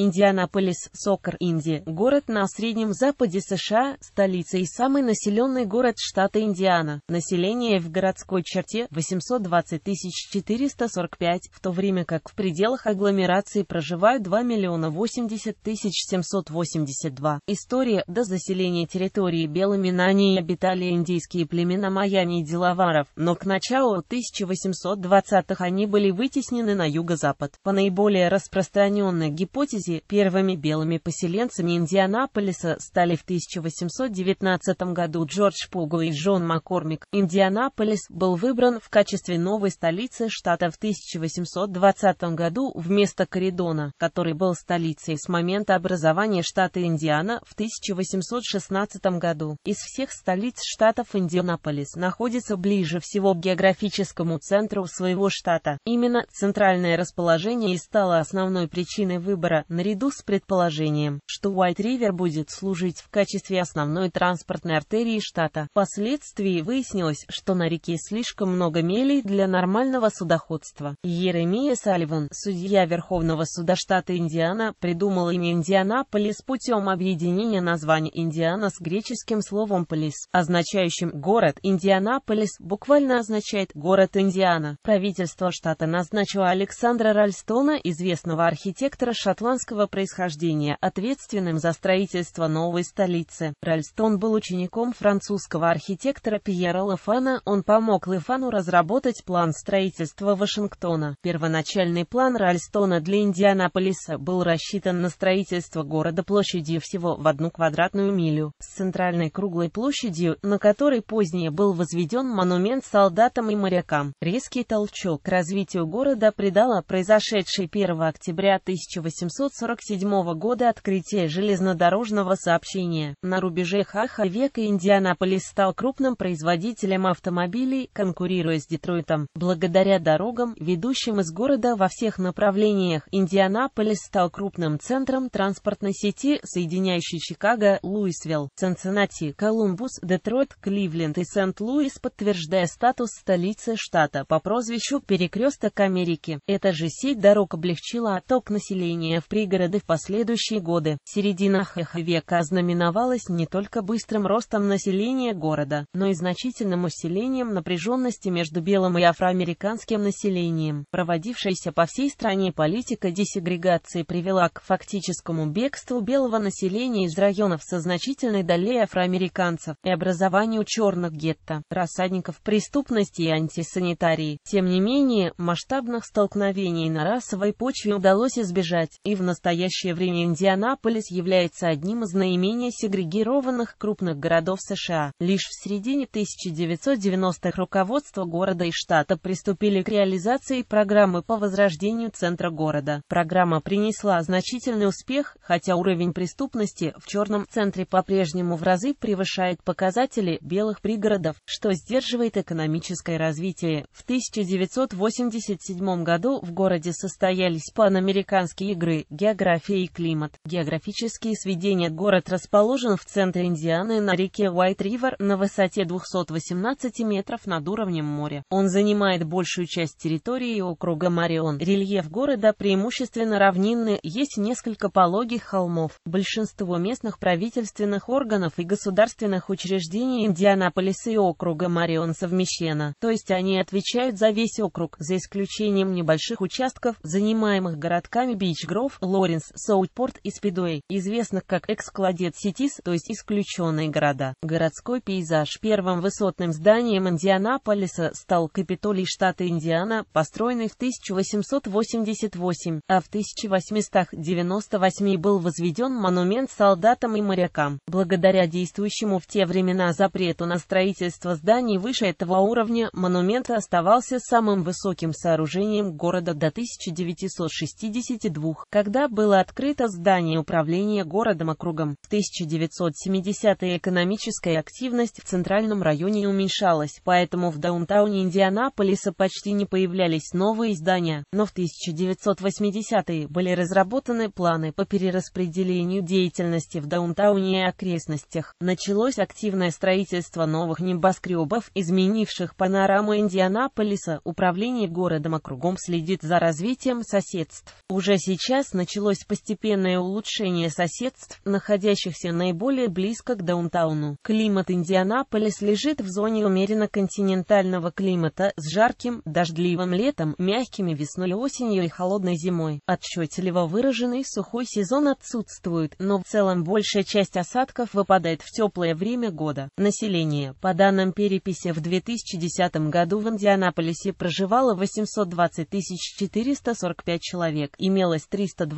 Индианаполис, Сокер, Инди, город на Среднем Западе США, столица и самый населенный город штата Индиана. Население в городской черте 820 445, в то время как в пределах агломерации проживают 2 миллиона 80 782. История до заселения территории белыми на ней обитали индийские племена Майами и Делаваров, но к началу 1820-х они были вытеснены на юго-запад. По наиболее распространенной гипотезе Индии. Первыми белыми поселенцами Индианаполиса стали в 1819 году Джордж Пугу и Джон Маккормик. Индианаполис был выбран в качестве новой столицы штата в 1820 году вместо Коридона, который был столицей с момента образования штата Индиана в 1816 году. Из всех столиц штатов Индианаполис находится ближе всего к географическому центру своего штата. Именно центральное расположение и стало основной причиной выбора, наряду с предположением, что Уайт-Ривер будет служить в качестве основной транспортной артерии штата. Впоследствии выяснилось, что на реке слишком много мелей для нормального судоходства. Еремия Салливан, судья Верховного суда штата Индиана, придумал имя Индианаполис путем объединения названия Индиана с греческим словом «полис», означающим «город». Индианаполис буквально означает «город Индиана». Правительство штата назначило Александра Ральстона, известного архитектора шотландского дворянского происхождения, ответственным за строительство новой столицы. Ральстон был учеником французского архитектора Пьера Лефана, он помог Лефану разработать план строительства Вашингтона. Первоначальный план Ральстона для Индианаполиса был рассчитан на строительство города площадью всего в одну квадратную милю, с центральной круглой площадью, на которой позднее был возведен монумент солдатам и морякам. Резкий толчок к развитию города придала произошедший 1 октября 1840 1947 года открытие железнодорожного сообщения на рубеже Хаха века Индианаполис стал крупным производителем автомобилей, конкурируя с Детройтом. Благодаря дорогам, ведущим из города во всех направлениях, Индианаполис стал крупным центром транспортной сети, соединяющей Чикаго, Луисвилл, Цинциннати, Колумбус, Детройт, Кливленд и Сент-Луис, подтверждая статус столицы штата по прозвищу «Перекресток Америки». Эта же сеть дорог облегчила отток населения в пригороды в последующие годы. Середина ХХ века ознаменовалась не только быстрым ростом населения города, но и значительным усилением напряженности между белым и афроамериканским населением. Проводившаяся по всей стране политика десегрегации привела к фактическому бегству белого населения из районов со значительной долей афроамериканцев и образованию черных гетто, рассадников преступности и антисанитарии. Тем не менее, масштабных столкновений на расовой почве удалось избежать, и в настоящее время Индианаполис является одним из наименее сегрегированных крупных городов США. Лишь в середине 1990-х руководство города и штата приступили к реализации программы по возрождению центра города. Программа принесла значительный успех, хотя уровень преступности в черном центре по-прежнему в разы превышает показатели белых пригородов, что сдерживает экономическое развитие. В 1987 году в городе состоялись панамериканские игры, География и климат. Географические сведения. Город расположен в центре Индианы на реке Уайт-Ривер на высоте 218 метров над уровнем моря. Он занимает большую часть территории округа Марион. Рельеф города преимущественно равнинный, есть несколько пологих холмов. Большинство местных правительственных органов и государственных учреждений Индианаполиса и округа Марион совмещено, то есть они отвечают за весь округ, за исключением небольших участков, занимаемых городками Бич Бичгров, Лоренс, Соутпорт и Спидуэй, известных как Экскладет Ситис, то есть исключенные города. Городской пейзаж первым высотным зданием Индианаполиса стал Капитолий штата Индиана, построенный в 1888, а в 1898 был возведен монумент солдатам и морякам. Благодаря действующему в те времена запрету на строительство зданий выше этого уровня, монумент оставался самым высоким сооружением города до 1962, когда года было открыто здание управления городом округом. В 1970-е экономическая активность в центральном районе уменьшалась, поэтому в даунтауне Индианаполиса почти не появлялись новые здания. Но в 1980-е были разработаны планы по перераспределению деятельности в даунтауне и окрестностях. Началось активное строительство новых небоскребов, изменивших панораму Индианаполиса. Управление городом округом следит за развитием соседств. Уже сейчас начинается началось постепенное улучшение соседств, находящихся наиболее близко к даунтауну. Климат Индианаполис лежит в зоне умеренно континентального климата с жарким, дождливым летом, мягкими весной и осенью и холодной зимой. Отчетливо выраженный сухой сезон отсутствует, но в целом большая часть осадков выпадает в теплое время года. Население, по данным переписи в 2010 году в Индианаполисе проживало 820 445 человек, имелось 320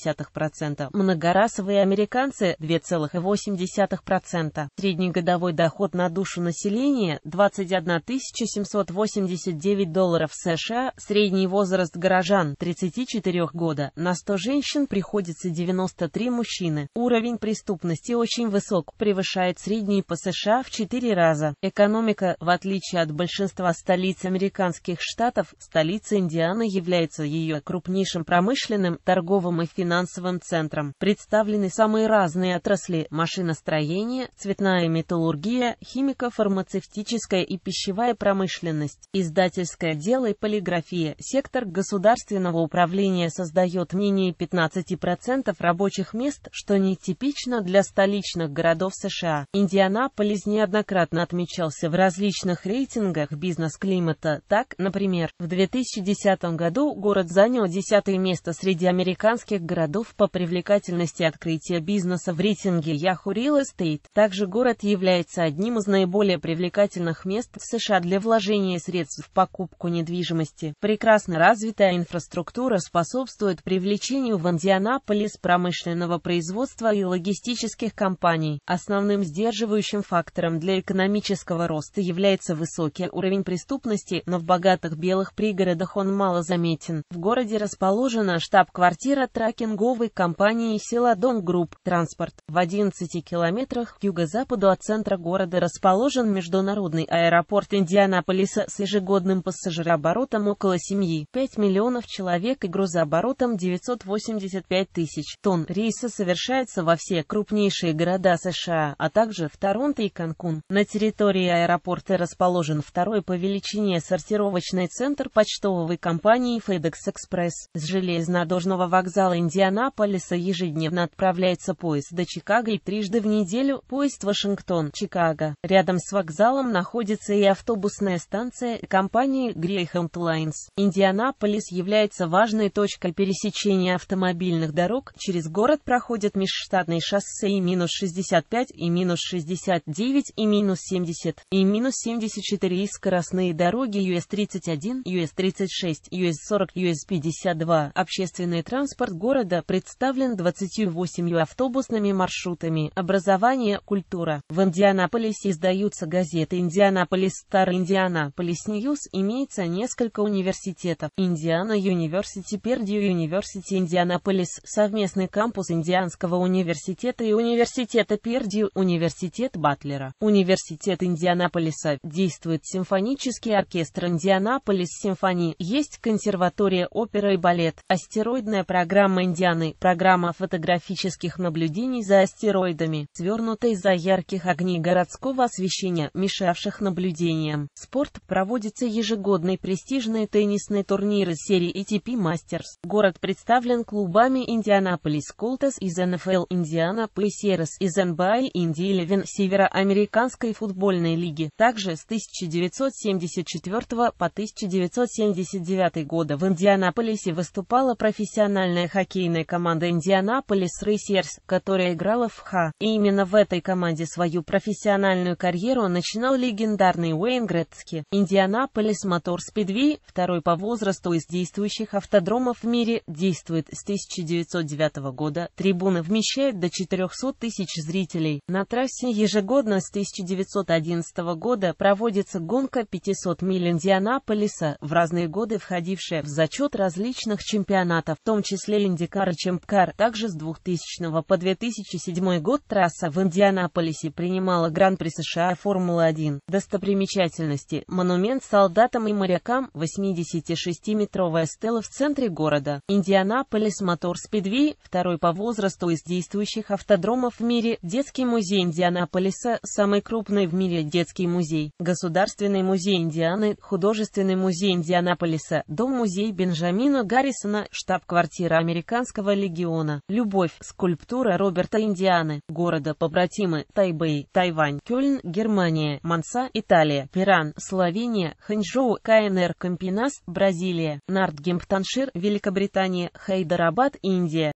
2,8%, многорасовые американцы 2,8%, средний годовой доход на душу населения 21 789 долларов США, средний возраст горожан 34 года, на 100 женщин приходится 93 мужчины. Уровень преступности очень высок, превышает средний по США в 4 раза. Экономика, в отличие от большинства столиц американских штатов, столица Индианы является ее крупнейшим промышленным, торговым и финансовым центром. Представлены самые разные отрасли – машиностроение, цветная металлургия, химико-фармацевтическая и пищевая промышленность, издательское дело и полиграфия. Сектор государственного управления создает менее 15% рабочих мест, что нетипично для столичных городов США. Индианаполис неоднократно отмечался в различных рейтингах бизнес-климата. Так, например, в 2010 году город занял 10 место среди американских городов по привлекательности открытия бизнеса в рейтинге Yahoo Real Estate. Также город является одним из наиболее привлекательных мест в США для вложения средств в покупку недвижимости. Прекрасно развитая инфраструктура способствует привлечению в Индианаполис промышленного производства и логистических компаний. Основным сдерживающим фактором для экономического роста является высокий уровень преступности, но в богатых белых пригородах он мало заметен. В городе расположена штаб-квартира Траки лизинговой компании «Селадон Групп» транспорт. В 11 километрах к юго-западу от центра города расположен международный аэропорт Индианаполиса с ежегодным пассажирооборотом около 7,5 миллионов человек и грузооборотом 985 тысяч тонн. Рейсы совершаются во все крупнейшие города США, а также в Торонто и Канкун. На территории аэропорта расположен второй по величине сортировочный центр почтовой компании FedEx Express с железнодорожного вокзала Индианаполиса Индианаполиса ежедневно отправляется поезд до Чикаго и трижды в неделю поезд Вашингтон-Чикаго. Рядом с вокзалом находится и автобусная станция компании Greyhound Lines. Индианаполис является важной точкой пересечения автомобильных дорог. Через город проходят межштатные шоссе и минус 65, и минус 69, и минус 70, и минус 74 и скоростные дороги US-31, US-36, US-40, US-52. Общественный транспорт города города представлен 28 автобусными маршрутами. Образование, культура. В Индианаполисе издаются газеты «Индианаполис Стар», «Индианаполис Ньюс». Имеется несколько университетов. Индиана Юниверсити, Пердью Юниверсити, Индианаполис. Совместный кампус Индианского университета и университета Пердью, университет Батлера. Университет Индианаполиса. Действует симфонический оркестр Индианаполис Симфонии. Есть консерватория Опера и балет. Астероидная программа Индианы, программа фотографических наблюдений за астероидами, свернута из-за ярких огней городского освещения, мешавших наблюдениям. Спорт проводится ежегодный престижный теннисный турнир из серии ATP Masters. Город представлен клубами Индианаполис Колтес из НФЛ, Индиана Пейсерс из НБА и Инди Левин Североамериканской футбольной лиги. Также с 1974 по 1979 года в Индианаполисе выступала профессиональная хоккей хоккейная команда Индианаполис Рейсерс, которая играла в Х. И именно в этой команде свою профессиональную карьеру начинал легендарный Уэйн Грецки. Индианаполис Мотор Спидвей, второй по возрасту из действующих автодромов в мире, действует с 1909 года. Трибуны вмещают до 400 тысяч зрителей. На трассе ежегодно с 1911 года проводится гонка 500 миль Индианаполиса, в разные годы входившая в зачет различных чемпионатов, в том числе Инди Карачемкар. Также с 2000 по 2007 год трасса в Индианаполисе принимала Гран-при США Формулы-1. Достопримечательности. Монумент солдатам и морякам. 86-метровая стела в центре города. Индианаполис Мотор Спидвей, второй по возрасту из действующих автодромов в мире. Детский музей Индианаполиса, самый крупный в мире детский музей. Государственный музей Индианы, художественный музей Индианаполиса, дом-музей Бенджамина Гаррисона, штаб-квартира Америка американского легиона. Любовь. Скульптура Роберта Индианы. Города побратимы. Тайбэй, Тайвань. Кёльн, Германия. Манса, Италия. Пиран, Словения. Ханчжоу, КНР. Кампинас, Бразилия. Нортгемптоншир, Великобритания. Хайдарабад, Индия.